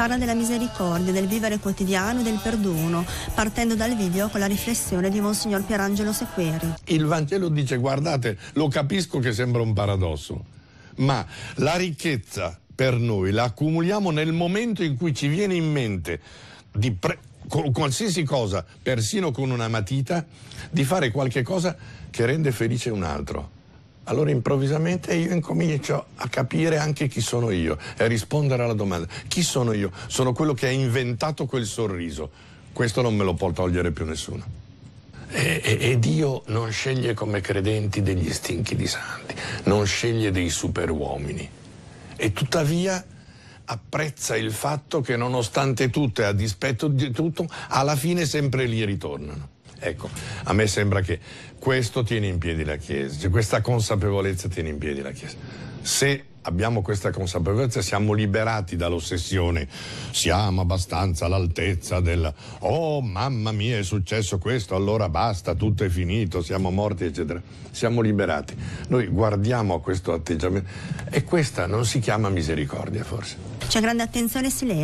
parla della misericordia, del vivere quotidiano e del perdono, partendo dal video con la riflessione di Monsignor Pierangelo Sequeri. Il Vangelo dice, guardate, lo capisco che sembra un paradosso, ma la ricchezza per noi la accumuliamo nel momento in cui ci viene in mente di pre- qualsiasi cosa, persino con una matita, di fare qualche cosa che rende felice un altro. Allora improvvisamente io incomincio a capire anche chi sono io e a rispondere alla domanda. Chi sono io? Sono quello che ha inventato quel sorriso. Questo non me lo può togliere più nessuno. E, e, e, Dio non sceglie come credenti degli stinchi di santi, non sceglie dei superuomini. E tuttavia apprezza il fatto che nonostante tutto e a dispetto di tutto, alla fine sempre lì ritornano. Ecco, a me sembra che questo tiene in piedi la Chiesa, cioè questa consapevolezza tiene in piedi la Chiesa. Se abbiamo questa consapevolezza, siamo liberati dall'ossessione, siamo abbastanza all'altezza del oh mamma mia è successo questo, allora basta, tutto è finito, siamo morti, eccetera. Siamo liberati. Noi guardiamo a questo atteggiamento e questa non si chiama misericordia forse. C'è grande attenzione sulle